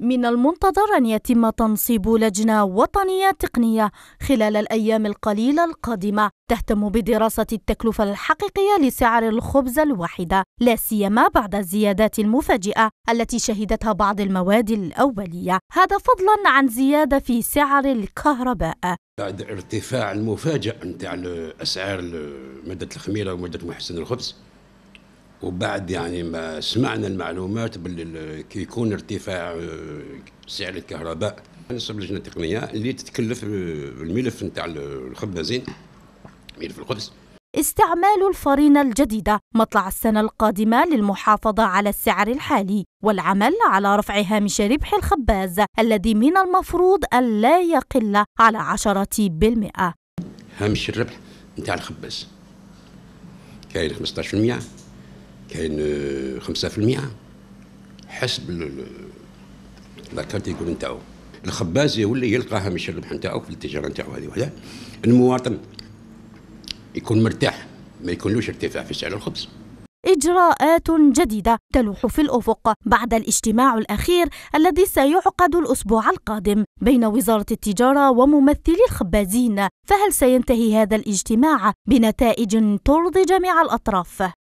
من المنتظر أن يتم تنصيب لجنة وطنية تقنية خلال الأيام القليلة القادمة تهتم بدراسة التكلفة الحقيقية لسعر الخبز الواحدة لا سيما بعد الزيادات المفاجئة التي شهدتها بعض المواد الأولية هذا فضلا عن زيادة في سعر الكهرباء بعد ارتفاع المفاجئ نتاع اسعار ماده الخميره وماده محسن الخبز وبعد يعني ما سمعنا المعلومات باللي يكون ارتفاع آه، سعر الكهرباء نصب لجنه تقنيه اللي تتكلف آه، الملف نتاع الخبازين ملف القدس استعمال الفرينة الجديدة مطلع السنة القادمة للمحافظة على السعر الحالي والعمل على رفع هامش ربح الخباز الذي من المفروض أن لا يقل على عشرة بالمئة هامش الربح نتاع الخباز كاين 15% كاين 5% آه، حسب يقول نتاعو الخباز يولي يلقى هامش الربح نتاعو في التجاره نتاعو هذه وحده المواطن يكون مرتاح ما يكونلوش ارتفاع في سعر الخبز إجراءات جديدة تلوح في الأفق بعد الاجتماع الأخير الذي سيعقد الأسبوع القادم بين وزارة التجارة وممثلي الخبازين فهل سينتهي هذا الاجتماع بنتائج ترضي جميع الأطراف؟